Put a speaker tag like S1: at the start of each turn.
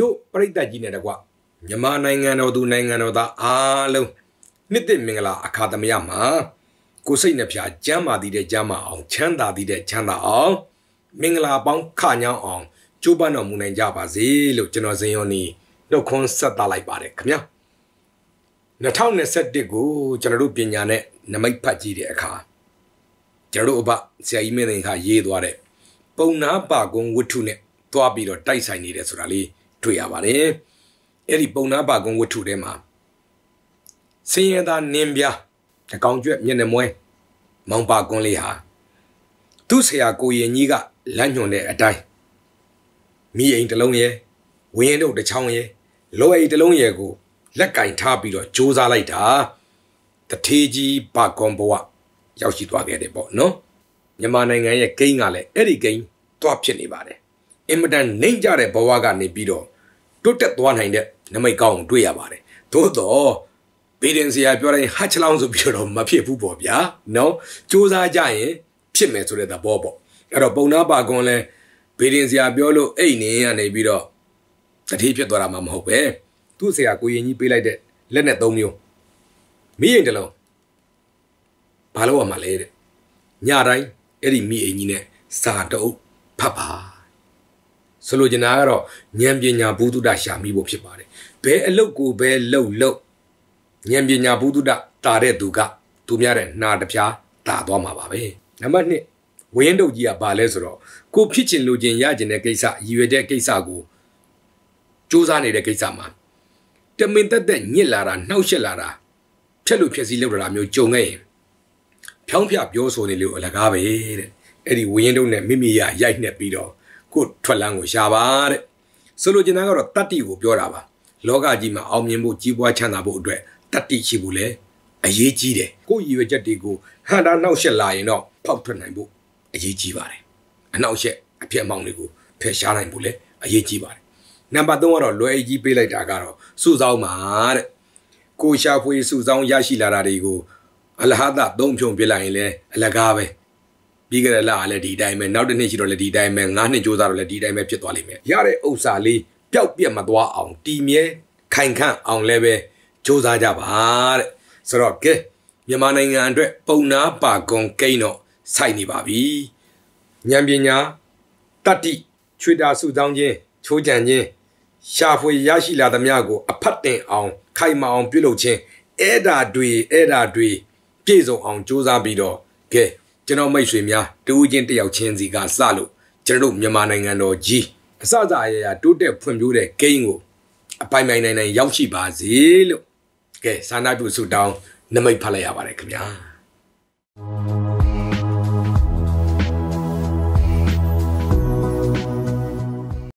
S1: မြို့ပရိသတ်ကြီးနဲ့တကွမြန်မာနိုင်ငံတော်သူနိုင်ငံတော်သားအားလုံးနှစ်သက်မင်္ဂလာ အခါသမယမှာကိုစိတ်နှဖျားကျမ်းမာသည်တဲ့ကျမ်းမာအောင် ချမ်းသာသည်တဲ့ချမ်းသာအောင် မင်္ဂလာပေါင်းခညောင်းအောင်ကြိုးပမ်းတော်မူနိုင်ကြပါစေလို့ကျွန်တော်ဇင်ယောနီနှုတ်ခွန်းဆက်သလိုက်ပါတယ်ခင်ဗျာ2021ကိုကျွန်တော်တို့ပညာနဲ့နမိတ်ဖတ်ကြည့်တဲ့အခါကျွန်တော်တို့အဘဆရာကြီးမင်းသိန်ခါရေးသွားတဲ့ပုံနာပါကုံဝတ္ထုနဲ့တွားပြီးတော့တိုက်ဆိုင်နေတယ်ဆိုတာလေးတွေ့ရပါတယ်။အဲ့ဒီပုံနာပါကုံဝတ္ထုထဲမှာစင်ရသာနင်းပြတကောင်ကျွက်မျက်နှာမွဲမောင်ပါကွန်လေးဟာသူ့ဆရာကိုရင်ကြီးကလမ်းညွှန်တဲ့အတိုင်းမိအိမ်တစ်လုံးရဲ့ဝင်းရုပ်တစ်ချောင်းရဲ့လောအိမ်တစ်လုံးရဲ့ကိုလက်ကင်ထားပြီးတော့စူးစမ်းလိုက်တာတထေးကြီးပါကွန်ဘဝရောက်ရှိသွားခဲ့တယ်ပေါ့နော်မြန်မာနိုင်ငံရဲ့ဂိမ်းကလည်းအဲ့ဒီဂိမ်းသွားဖြစ်နေပါတယ်အင်မတန်နှိမ့်ကြတဲ့ဘဝကနေပြီးတော့တွတ်တက်သွားနိုင်တဲ့နမိတ်ကောင်းကိုတွေ့ရပါတယ်သို့တော့ဘေးဒင်ဆရာပြောတဲ့ဟတ်ချလောင်းဆိုပြီးတော့မဖြစ်ဘူးပေါ့ဗျာနော်စူးစမ်းကြရင်ဖြစ်မယ်ဆိုတဲ့သဘောပေါ့အဲ့တော့ပုံနာပါကွန်လဲဘေးဒင်ဆရာပြောလို့အဲ့နင်းကနေပြီးတော့တတိဖြစ်သွားတာမှမဟုတ်ပဲသူ့ဆရာကိုရင်ကြီးပေးလိုက်တဲ့လက်နဲ့သုံးမျိုးမိရင်တလုံးဘာလို့ရမှာလဲတဲ့ညတိုင်းအဲ့ဒီမိအိမ်ကြီးနဲ့စာတုပ်ဖတ်ပါဆိုလိုချင်တာကတော့ဉာဏ်ပညာဘုသူတရှာမိဖို့ဖြစ်ပါတယ်ဘယ်အလုတ်ကိုပဲလှုပ်လှုပ်ဉာဏ်ပညာဘုသူတတာတဲ့သူကသူများတဲ့နာတပြားတာသွားမှာပါပဲနံပါတ်1ဝင်းတုတ်ကြီးကဘာလဲဆိုတော့ကိုဖြစ်ချင်လိုချင်ရချင်တဲ့ကိစ္စရည်ရွယ်တဲ့ကိစ္စကိုစူးစမ်းနေတဲ့ကိစ္စမှာတမင်တက်တက်ညစ်လာတာနှောက်ရှက်လာတာဖြက်လို့ဖြက်စီးလောက်တာမျိုးကြုံခဲ့ရင်ဖြောင်းဖြပြောဆိုနေလို့အလကားပဲတဲ့အဲ့ဒီဝင်းတုတ်နဲ့မိမိရရိုက်နှက်ပြီးတော့ကို့ထွက်လန်းကိုရှာပါတဲ့ဆိုလိုချင်တာကတော့တတ္တိကိုပြောတာပါလောကကြီးမှာအောင်မြင်ဖို့ကြီးပွားချမ်းသာဖို့အတွက်တတ္တိရှိဖို့လေအရေးကြီးတယ်ကို့ရည်ရွယ်ချက်တွေကိုဟန်တာနောက်ဆက်လာရင်တော့ဖောက်ထွက်နိုင်ဖို့အရေးကြီးပါတယ်အနောက်ဆက်အပြည့်အမောင်းတွေကိုဖယ်ရှားနိုင်ဖို့လေအရေးကြီးပါတယ်နံပါတ်3ကတော့လွယ်အကြီးပေးလိုက်တာကတော့စုဆောင်ပါတဲ့ကိုရှာဖွေစုဆောင်ရရှိလာတာတွေကို အလဟဒသုံးဖြုံပြလိုက်ရင်လည်းအလကားပဲပြီးခဲ့တဲ့လကလည်းဒီတိုင်းပဲနောက်တစ်နှစ်ရှိတော့လည်းဒီတိုင်းပဲငါးနှစ်ကြိုးစားတော့လည်းဒီတိုင်းပဲဖြစ်သွားလိမ့်မယ်ရတဲ့ဥစ္စာလေးပျောက်ပြက်မသွားအောင်တည်မြဲခိုင်ခန့်အောင်လည်းပဲကြိုးစားကြပါတဲ့ဆိုတော့ကဲမြန်မာနိုင်ငံအတွက်ပုံနာပါကွန်ကိန်းတော့စိုက်နေပါပြီဉာဏ်ပညာတတ္တိချွေတာစုဆောင်းခြင်းချိုးကြံခြင်းရှာဖွေရရှိလာသမျှကိုအဖတ်တင်အောင်ခိုင်မာအောင်ပြုလုပ်ခြင်းအဲ့ဒါတွေအဲ့ဒါတွေပြည့်စုံအောင်ကြိုးစားပြီးတော့ကဲကျွန်တော်မိတ်ဆွေများတူးချင်းတယောက်ချင်းစီကစလို့ကျွန်တော်မြန်မာနိုင်ငံတော်ကြီးအစစအရာတိုးတက်ဖွံ့ဖြိုးတဲ့ဂိမ်းကိုအပိုင်ပိုင်နိုင်နိုင်ရောက်ရှိပါစေလို့ကဲစာနာပြုဆုတောင်းနမိတ်ဖတ်လိုက်ရပါတယ်ခင်ဗျာ